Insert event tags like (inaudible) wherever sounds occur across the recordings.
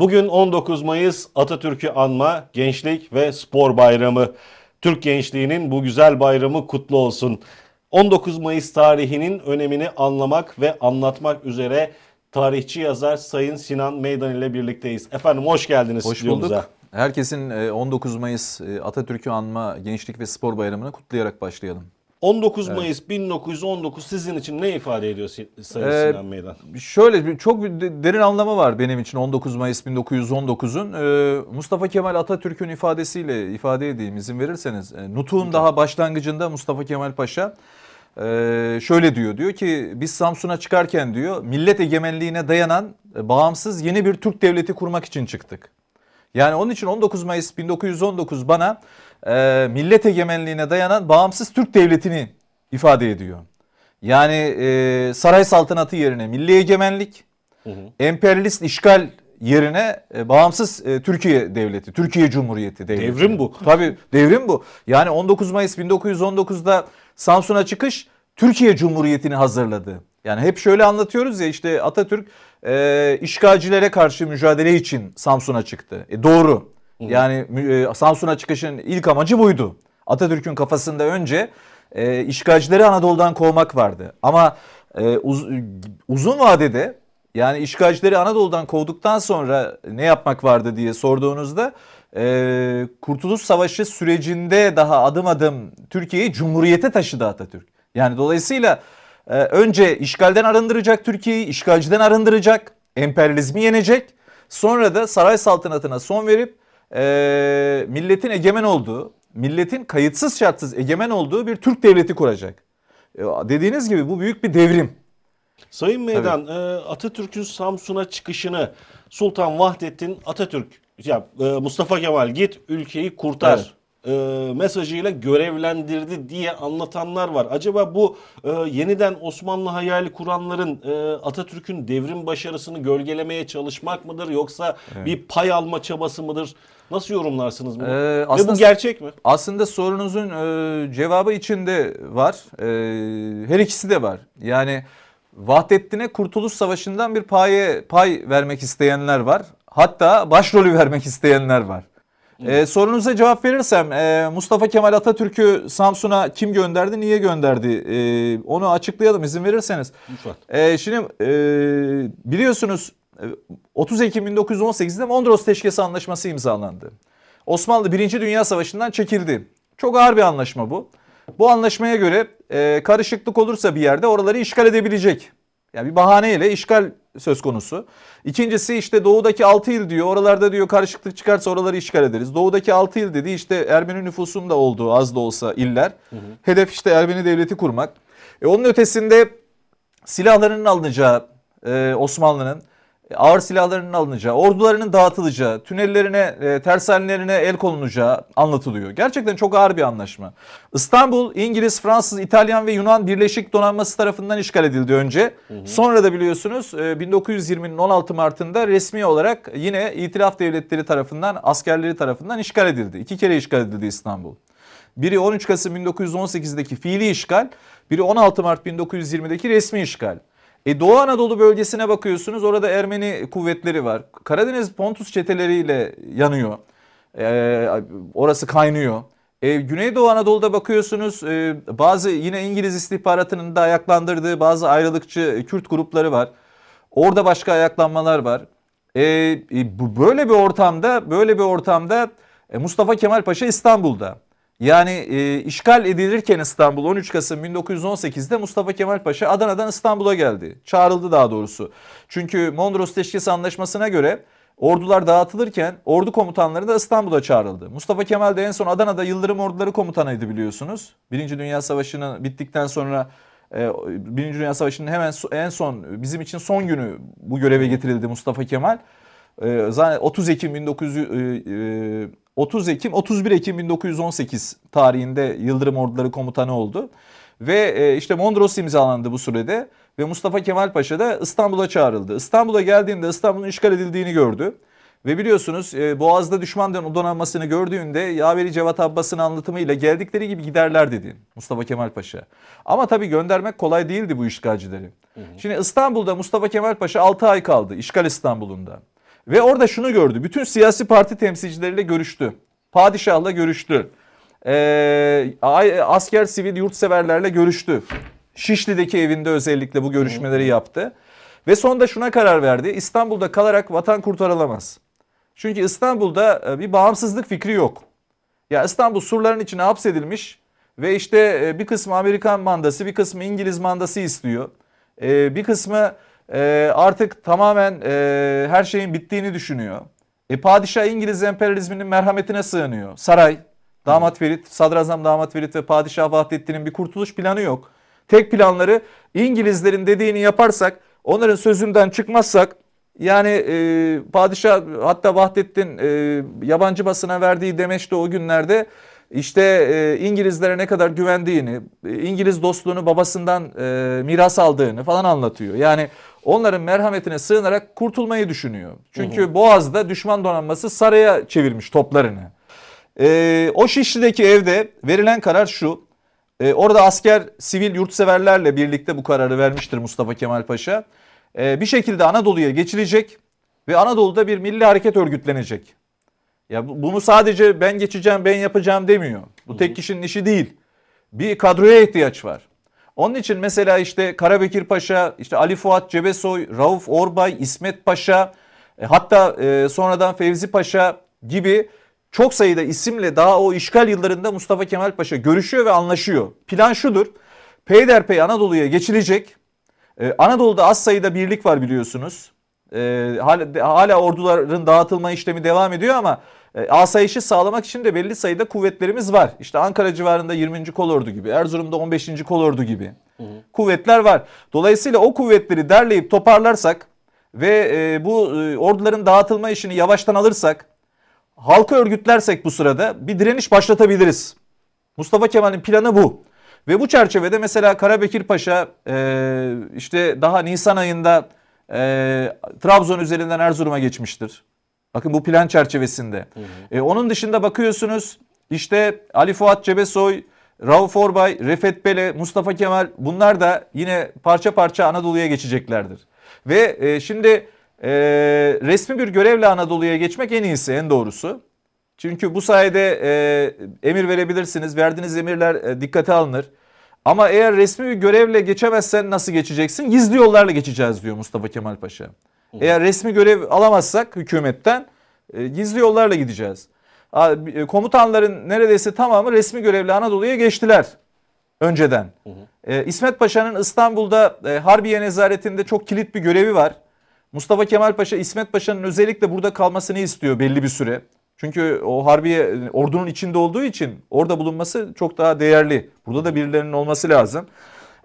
Bugün 19 Mayıs Atatürk'ü anma, gençlik ve spor bayramı. Türk gençliğinin bu güzel bayramı kutlu olsun. 19 Mayıs tarihinin önemini anlamak ve anlatmak üzere tarihçi yazar Sayın Sinan Meydan ile birlikteyiz. Efendim hoş geldiniz hoş Bulduk. Herkesin 19 e, Mayıs e, Atatürk'ü anma Gençlik ve Spor Bayramı'nı kutlayarak başlayalım. 19 evet. Mayıs 1919 sizin için ne ifade ediyor Sayın ee, Sinan Meydan? Şöyle çok derin anlamı var benim için 19 Mayıs 1919'un. Ee, Mustafa Kemal Atatürk'ün ifadesiyle ifade edeyim izin verirseniz. E, Nutuk'un daha başlangıcında Mustafa Kemal Paşa ee, şöyle diyor diyor ki biz Samsun'a çıkarken diyor millet egemenliğine dayanan e, bağımsız yeni bir Türk devleti kurmak için çıktık. Yani onun için 19 Mayıs 1919 bana e, millet egemenliğine dayanan bağımsız Türk devletini ifade ediyor. Yani e, saray saltanatı yerine milli egemenlik, hı hı. emperyalist işgal yerine e, bağımsız e, Türkiye devleti, Türkiye Cumhuriyeti devleti. Devrim bu. Tabii devrim bu. Yani 19 Mayıs 1919'da Samsun'a çıkış Türkiye Cumhuriyeti'ni hazırladı. Yani hep şöyle anlatıyoruz ya işte Atatürk e, işgalcilere karşı mücadele için Samsun'a çıktı. E, doğru. Yani e, Samsun'a çıkışın ilk amacı buydu. Atatürk'ün kafasında önce e, işgalcileri Anadolu'dan kovmak vardı. Ama e, uz, uzun vadede yani işgalcileri Anadolu'dan kovduktan sonra ne yapmak vardı diye sorduğunuzda e, Kurtuluş Savaşı sürecinde daha adım adım Türkiye'yi Cumhuriyete taşıdı Atatürk. Yani dolayısıyla e, önce işgalden arındıracak Türkiye'yi, işgalciden arındıracak, emperyalizmi yenecek. Sonra da saray saltanatına son verip e, milletin egemen olduğu, milletin kayıtsız şartsız egemen olduğu bir Türk devleti kuracak. E, dediğiniz gibi bu büyük bir devrim. Sayın Meydan, e, Atatürk'ün Samsun'a çıkışını Sultan Vahdettin Atatürk, ya e, Mustafa Kemal git ülkeyi kurtar. Evet e, mesajıyla görevlendirdi diye anlatanlar var. Acaba bu e, yeniden Osmanlı hayali kuranların e, Atatürk'ün devrim başarısını gölgelemeye çalışmak mıdır yoksa evet. bir pay alma çabası mıdır? Nasıl yorumlarsınız bunu? Ee, aslında, Ve bu gerçek mi? Aslında sorunuzun e, cevabı içinde var. E, her ikisi de var. Yani Vahdettin'e Kurtuluş Savaşı'ndan bir paye, pay vermek isteyenler var. Hatta başrolü vermek isteyenler var. Ee, sorunuza cevap verirsem e, Mustafa Kemal Atatürk'ü Samsun'a kim gönderdi, niye gönderdi? E, onu açıklayalım izin verirseniz. E, şimdi e, biliyorsunuz 30 e, Ekim 1918'de Mondros Teşkesi Anlaşması imzalandı. Osmanlı 1. Dünya Savaşı'ndan çekildi. Çok ağır bir anlaşma bu. Bu anlaşmaya göre e, karışıklık olursa bir yerde oraları işgal edebilecek. Yani bir bahaneyle işgal söz konusu. İkincisi işte doğudaki 6 il diyor. Oralarda diyor karışıklık çıkarsa oraları işgal ederiz. Doğudaki 6 il dedi işte Ermeni nüfusun da olduğu az da olsa iller. Hı hı. Hedef işte Ermeni devleti kurmak. E onun ötesinde silahlarının alınacağı e, Osmanlı'nın ağır silahlarının alınacağı, ordularının dağıtılacağı, tünellerine, e, tersanelerine el konulacağı anlatılıyor. Gerçekten çok ağır bir anlaşma. İstanbul, İngiliz, Fransız, İtalyan ve Yunan Birleşik Donanması tarafından işgal edildi önce. Hı hı. Sonra da biliyorsunuz e, 1920'nin 16 Mart'ında resmi olarak yine itilaf devletleri tarafından, askerleri tarafından işgal edildi. İki kere işgal edildi İstanbul. Biri 13 Kasım 1918'deki fiili işgal, biri 16 Mart 1920'deki resmi işgal. E Doğu Anadolu bölgesine bakıyorsunuz orada Ermeni kuvvetleri var. Karadeniz Pontus çeteleriyle yanıyor. E, orası kaynıyor. E, Güneydoğu Anadolu'da bakıyorsunuz e, bazı yine İngiliz istihbaratının da ayaklandırdığı bazı ayrılıkçı Kürt grupları var. Orada başka ayaklanmalar var. E, e, böyle bir ortamda böyle bir ortamda e, Mustafa Kemal Paşa İstanbul'da. Yani e, işgal edilirken İstanbul 13 Kasım 1918'de Mustafa Kemal Paşa Adana'dan İstanbul'a geldi. Çağrıldı daha doğrusu. Çünkü Mondros Teşkil Anlaşması'na göre ordular dağıtılırken ordu komutanları da İstanbul'a çağrıldı. Mustafa Kemal de en son Adana'da Yıldırım Orduları Komutanıydı biliyorsunuz. Birinci Dünya Savaşı'nın bittikten sonra e, Birinci Dünya Savaşı'nın hemen en son bizim için son günü bu göreve getirildi Mustafa Kemal. E, Zaten 30 Ekim 1900 30 Ekim 31 Ekim 1918 tarihinde Yıldırım Orduları Komutanı oldu. Ve e, işte Mondros imzalandı bu sürede ve Mustafa Kemal Paşa da İstanbul'a çağrıldı. İstanbul'a geldiğinde İstanbul'un işgal edildiğini gördü. Ve biliyorsunuz e, Boğaz'da düşman donanmasını gördüğünde Yaveri Cevat Abbas'ın anlatımıyla geldikleri gibi giderler dedi Mustafa Kemal Paşa. Ama tabii göndermek kolay değildi bu işgalcileri. Hı hı. Şimdi İstanbul'da Mustafa Kemal Paşa 6 ay kaldı işgal İstanbul'unda. Ve orada şunu gördü. Bütün siyasi parti temsilcileriyle görüştü. Padişahla görüştü. Ee, asker sivil yurtseverlerle görüştü. Şişli'deki evinde özellikle bu görüşmeleri yaptı. Ve sonunda şuna karar verdi. İstanbul'da kalarak vatan kurtarılamaz. Çünkü İstanbul'da e, bir bağımsızlık fikri yok. Ya İstanbul surların içine hapsedilmiş ve işte e, bir kısmı Amerikan mandası, bir kısmı İngiliz mandası istiyor. E, bir kısmı e, artık tamamen e, her şeyin bittiğini düşünüyor. E, padişah İngiliz emperyalizminin merhametine sığınıyor. Saray, damat Ferit, sadrazam damat Ferit ve padişah Vahdettin'in bir kurtuluş planı yok. Tek planları İngilizlerin dediğini yaparsak, onların sözünden çıkmazsak yani e, padişah hatta Vahdettin e, yabancı basına verdiği demeçte o günlerde işte e, İngilizlere ne kadar güvendiğini, İngiliz dostluğunu babasından e, miras aldığını falan anlatıyor. Yani onların merhametine sığınarak kurtulmayı düşünüyor. Çünkü hı hı. Boğaz'da düşman donanması saraya çevirmiş toplarını. Ee, o Şişli'deki evde verilen karar şu. Ee, orada asker sivil yurtseverlerle birlikte bu kararı vermiştir Mustafa Kemal Paşa. Ee, bir şekilde Anadolu'ya geçilecek ve Anadolu'da bir milli hareket örgütlenecek. Ya bunu sadece ben geçeceğim, ben yapacağım demiyor. Bu tek kişinin işi değil. Bir kadroya ihtiyaç var. Onun için mesela işte Karabekir Paşa, işte Ali Fuat Cebesoy, Rauf Orbay, İsmet Paşa, e, hatta e, sonradan Fevzi Paşa gibi çok sayıda isimle daha o işgal yıllarında Mustafa Kemal Paşa görüşüyor ve anlaşıyor. Plan şudur. Peyderpey Anadolu'ya geçilecek. Ee, Anadolu'da az sayıda birlik var biliyorsunuz. Ee, hala, hala orduların dağıtılma işlemi devam ediyor ama e, asayişi sağlamak için de belli sayıda kuvvetlerimiz var. İşte Ankara civarında 20. kolordu gibi, Erzurum'da 15. kolordu gibi hı hı. kuvvetler var. Dolayısıyla o kuvvetleri derleyip toparlarsak ve e, bu e, orduların dağıtılma işini yavaştan alırsak, halkı örgütlersek bu sırada bir direniş başlatabiliriz. Mustafa Kemal'in planı bu. Ve bu çerçevede mesela Karabekir Paşa e, işte daha Nisan ayında e, Trabzon üzerinden Erzurum'a geçmiştir. Bakın bu plan çerçevesinde. Hı hı. E, onun dışında bakıyorsunuz işte Ali Fuat Cebesoy, Rauf Orbay, Refet Bele, Mustafa Kemal bunlar da yine parça parça Anadolu'ya geçeceklerdir. Ve e, şimdi e, resmi bir görevle Anadolu'ya geçmek en iyisi, en doğrusu. Çünkü bu sayede e, emir verebilirsiniz, verdiğiniz emirler e, dikkate alınır. Ama eğer resmi bir görevle geçemezsen nasıl geçeceksin? Gizli yollarla geçeceğiz diyor Mustafa Kemal Paşa. Eğer resmi görev alamazsak hükümetten e, gizli yollarla gideceğiz. E, komutanların neredeyse tamamı resmi görevle Anadolu'ya geçtiler önceden. E, İsmet Paşa'nın İstanbul'da e, Harbiye Nezaretinde çok kilit bir görevi var. Mustafa Kemal Paşa İsmet Paşa'nın özellikle burada kalmasını istiyor belli bir süre. Çünkü o harbiye ordunun içinde olduğu için orada bulunması çok daha değerli. Burada da birilerinin olması lazım.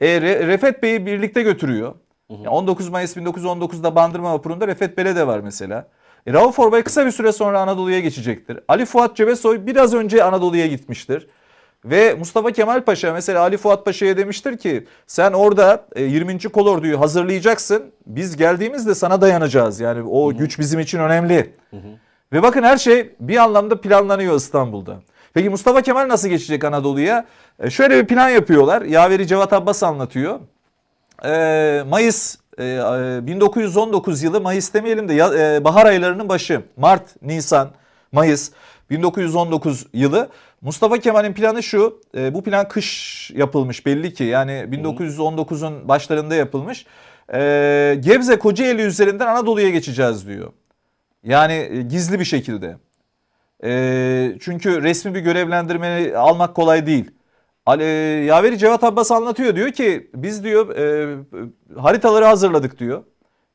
E, Refet Bey'i birlikte götürüyor. Yani 19 Mayıs 1919'da Bandırma vapurunda Refet Bele de var mesela. E, Rauf Orbay kısa bir süre sonra Anadolu'ya geçecektir. Ali Fuat Cebesoy biraz önce Anadolu'ya gitmiştir. Ve Mustafa Kemal Paşa mesela Ali Fuat Paşa'ya demiştir ki sen orada 20. E, kolorduyu hazırlayacaksın. Biz geldiğimizde sana dayanacağız. Yani o Hı-hı. güç bizim için önemli. Hı-hı. Ve bakın her şey bir anlamda planlanıyor İstanbul'da. Peki Mustafa Kemal nasıl geçecek Anadolu'ya? E şöyle bir plan yapıyorlar. Yaveri Cevat Abbas anlatıyor e, Mayıs e, 1919 e, yılı Mayıs demeyelim de ya, e, bahar aylarının başı Mart, Nisan, Mayıs 1919 yılı Mustafa Kemal'in planı şu e, bu plan kış yapılmış belli ki yani 1919'un başlarında yapılmış e, Gebze Kocaeli üzerinden Anadolu'ya geçeceğiz diyor. Yani e, gizli bir şekilde. E, çünkü resmi bir görevlendirme almak kolay değil. Ali, hani, Yaveri Cevat Abbas anlatıyor diyor ki biz diyor e, haritaları hazırladık diyor.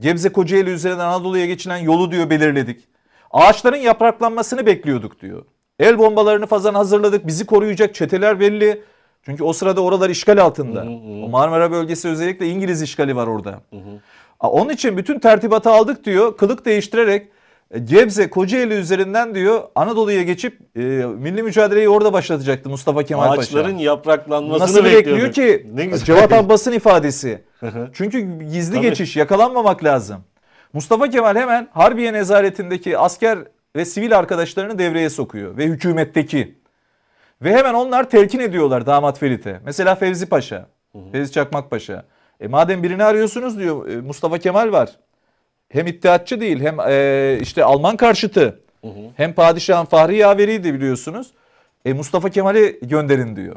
Gebze Kocaeli üzerinden Anadolu'ya geçilen yolu diyor belirledik. Ağaçların yapraklanmasını bekliyorduk diyor. El bombalarını falan hazırladık. Bizi koruyacak çeteler belli. Çünkü o sırada oralar işgal altında. Hı hı. O Marmara bölgesi özellikle İngiliz işgali var orada. Hı hı. Onun için bütün tertibatı aldık diyor. Kılık değiştirerek e, Gebze Kocaeli üzerinden diyor Anadolu'ya geçip e, milli mücadeleyi orada başlatacaktı Mustafa Kemal Ağaçların Paşa. Ağaçların yapraklanmasını Nasıl bekliyor ki ne güzel. Cevat Abbas'ın ifadesi. Çünkü gizli Tabii. geçiş yakalanmamak lazım. Mustafa Kemal hemen Harbiye nezaretindeki asker ve sivil arkadaşlarını devreye sokuyor ve hükümetteki. Ve hemen onlar telkin ediyorlar damat Ferit'e. Mesela Fevzi Paşa, Fevzi Çakmak Paşa. E madem birini arıyorsunuz diyor e, Mustafa Kemal var hem iddiatçı değil hem e, işte Alman karşıtı hı hı. hem padişahın Fahri Yaveri'ydi biliyorsunuz. E, Mustafa Kemal'i gönderin diyor.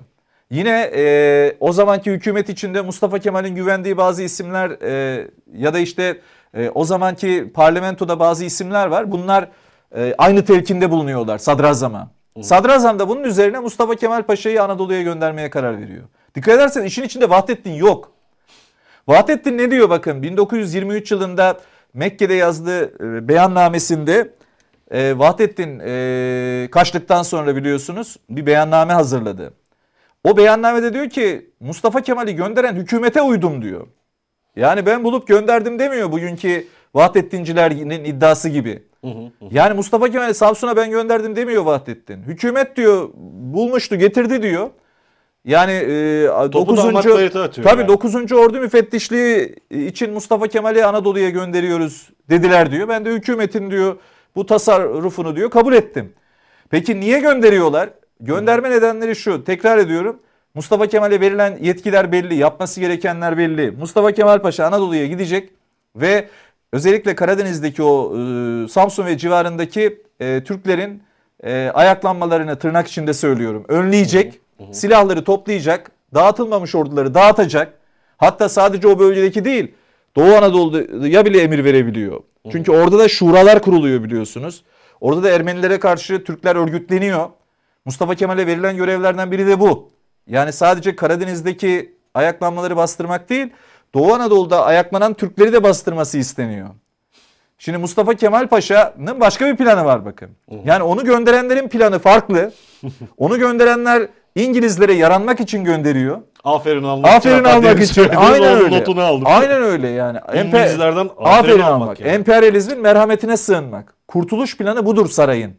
Yine e, o zamanki hükümet içinde Mustafa Kemal'in güvendiği bazı isimler e, ya da işte e, o zamanki parlamentoda bazı isimler var. Bunlar e, aynı telkinde bulunuyorlar sadrazama. Hı. Sadrazam da bunun üzerine Mustafa Kemal Paşa'yı Anadolu'ya göndermeye karar veriyor. Dikkat edersen işin içinde Vahdettin yok. Vahdettin ne diyor bakın 1923 yılında Mekke'de yazdığı e, beyannamesinde e, Vahdettin e, kaçtıktan sonra biliyorsunuz bir beyanname hazırladı. O beyannamede diyor ki Mustafa Kemal'i gönderen hükümete uydum diyor. Yani ben bulup gönderdim demiyor bugünkü Vahdettincilerin iddiası gibi. Hı hı hı. Yani Mustafa Kemal'i Samsun'a ben gönderdim demiyor Vahdettin. Hükümet diyor bulmuştu getirdi diyor. Yani e, Topu 9. Tabii yani. Ordu müfettişliği için Mustafa Kemal'i Anadolu'ya gönderiyoruz dediler diyor. Ben de hükümetin diyor bu tasarrufunu diyor kabul ettim. Peki niye gönderiyorlar? Gönderme hmm. nedenleri şu. Tekrar ediyorum. Mustafa Kemal'e verilen yetkiler belli, yapması gerekenler belli. Mustafa Kemal Paşa Anadolu'ya gidecek ve özellikle Karadeniz'deki o e, Samsun ve civarındaki e, Türklerin e, ayaklanmalarını tırnak içinde söylüyorum. Önleyecek. Hmm Hı Silahları toplayacak, dağıtılmamış orduları dağıtacak. Hatta sadece o bölgedeki değil, Doğu Anadolu'ya bile emir verebiliyor. hı. Çünkü orada da şuralar kuruluyor biliyorsunuz. Orada da Ermenilere karşı Türkler örgütleniyor. Mustafa Kemal'e verilen görevlerden biri de bu. Yani sadece Karadeniz'deki ayaklanmaları bastırmak değil, Doğu Anadolu'da ayaklanan Türkleri de bastırması isteniyor. Şimdi Mustafa Kemal Paşa'nın başka bir planı var bakın. Yani onu gönderenlerin planı farklı. (laughs) Onu gönderenler İngilizlere yaranmak için gönderiyor. Aferin almak için. Aferin almak için. Aynen öyle. Notunu aldım. Aynen öyle yani. (laughs) İngilizlerden aferin, aferin almak. almak yani. Emperyalizmin merhametine sığınmak. Kurtuluş planı budur sarayın.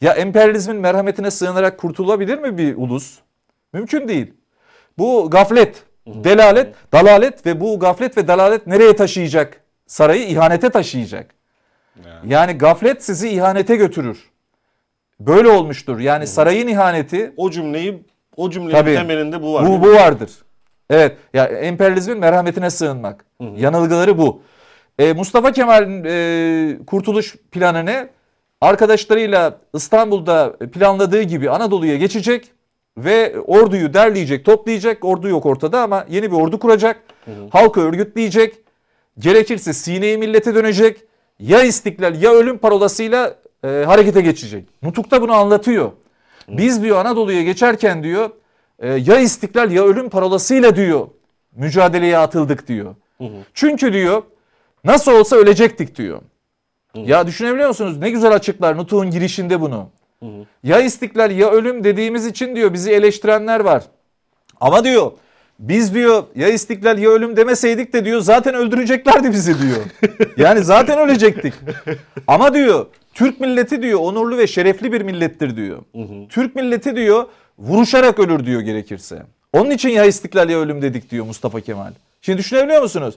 Ya emperyalizmin merhametine sığınarak kurtulabilir mi bir ulus? Mümkün değil. Bu gaflet, delalet, dalalet ve bu gaflet ve dalalet nereye taşıyacak? Sarayı ihanete taşıyacak. yani gaflet sizi ihanete götürür böyle olmuştur. Yani sarayın ihaneti o cümleyi o cümlenin tabii, temelinde bu var. Bu, bu vardır. Evet. Ya emperyalizmin merhametine sığınmak. Hı hı. Yanılgıları bu. E, Mustafa Kemal'in e, kurtuluş planını arkadaşlarıyla İstanbul'da planladığı gibi Anadolu'ya geçecek ve orduyu derleyecek, toplayacak. Ordu yok ortada ama yeni bir ordu kuracak. Hı hı. Halkı örgütleyecek. Gerekirse sineyi millete dönecek. Ya istiklal ya ölüm parolasıyla e, harekete geçecek. Nutuk da bunu anlatıyor. Biz diyor Anadolu'ya geçerken diyor e, ya istiklal ya ölüm parolasıyla diyor mücadeleye atıldık diyor. Çünkü diyor nasıl olsa ölecektik diyor. Ya düşünebiliyor musunuz ne güzel açıklar Nutuk'un girişinde bunu. Ya istiklal ya ölüm dediğimiz için diyor bizi eleştirenler var. Ama diyor biz diyor ya istiklal ya ölüm demeseydik de diyor zaten öldüreceklerdi bizi diyor. Yani zaten ölecektik. Ama diyor Türk milleti diyor onurlu ve şerefli bir millettir diyor. Hı hı. Türk milleti diyor vuruşarak ölür diyor gerekirse. Onun için ya istiklal ya ölüm dedik diyor Mustafa Kemal. Şimdi düşünebiliyor musunuz?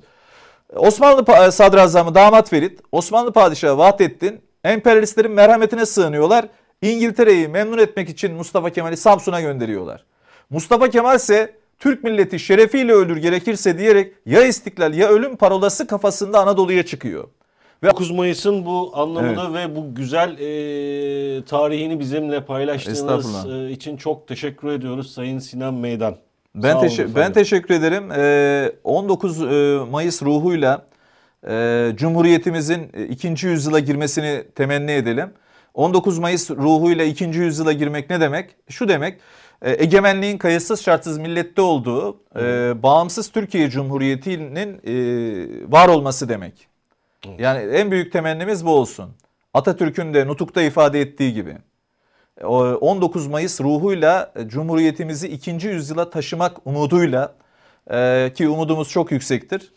Osmanlı sadrazamı damat Ferit, Osmanlı padişahı Vahdettin emperyalistlerin merhametine sığınıyorlar. İngiltere'yi memnun etmek için Mustafa Kemal'i Samsun'a gönderiyorlar. Mustafa Kemal ise Türk milleti şerefiyle ölür gerekirse diyerek ya istiklal ya ölüm parolası kafasında Anadolu'ya çıkıyor. Ve 9 Mayıs'ın bu anlamını evet. ve bu güzel e, tarihini bizimle paylaştığınız e, için çok teşekkür ediyoruz Sayın Sinan Meydan. Ben, teşe- ben teşekkür ederim. E, 19 Mayıs ruhuyla e, Cumhuriyetimizin ikinci yüzyıla girmesini temenni edelim. 19 Mayıs ruhuyla ikinci yüzyıla girmek ne demek? Şu demek e, egemenliğin kayıtsız şartsız millette olduğu e, bağımsız Türkiye Cumhuriyeti'nin e, var olması demek. Yani en büyük temennimiz bu olsun. Atatürk'ün de nutukta ifade ettiği gibi. 19 Mayıs ruhuyla Cumhuriyetimizi ikinci yüzyıla taşımak umuduyla e, ki umudumuz çok yüksektir.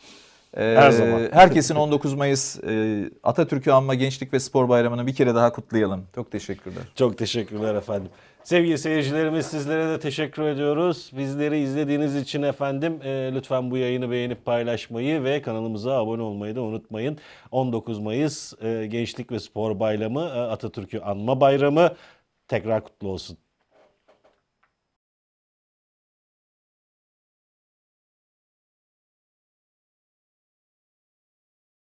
Ee, Her ee, zaman. Herkesin 19 Mayıs e, Atatürk'ü anma Gençlik ve Spor Bayramı'nı bir kere daha kutlayalım. Çok teşekkürler. Çok teşekkürler efendim. Sevgili seyircilerimiz sizlere de teşekkür ediyoruz. Bizleri izlediğiniz için efendim e, lütfen bu yayını beğenip paylaşmayı ve kanalımıza abone olmayı da unutmayın. 19 Mayıs e, Gençlik ve Spor Bayramı e, Atatürk'ü Anma Bayramı tekrar kutlu olsun.